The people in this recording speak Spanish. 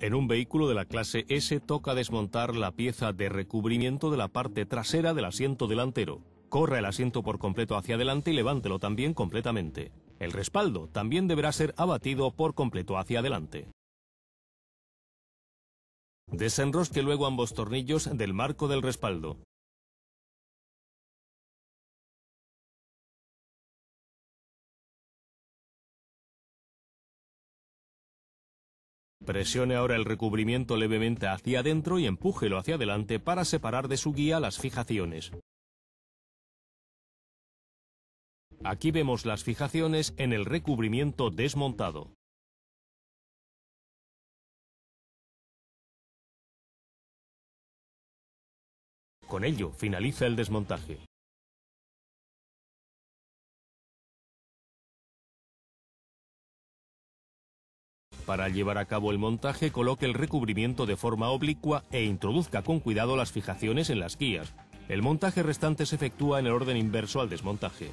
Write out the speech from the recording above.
En un vehículo de la clase S toca desmontar la pieza de recubrimiento de la parte trasera del asiento delantero. Corra el asiento por completo hacia adelante y levántelo también completamente. El respaldo también deberá ser abatido por completo hacia adelante. Desenrosque luego ambos tornillos del marco del respaldo. Presione ahora el recubrimiento levemente hacia adentro y empújelo hacia adelante para separar de su guía las fijaciones. Aquí vemos las fijaciones en el recubrimiento desmontado. Con ello finaliza el desmontaje. Para llevar a cabo el montaje, coloque el recubrimiento de forma oblicua e introduzca con cuidado las fijaciones en las guías. El montaje restante se efectúa en el orden inverso al desmontaje.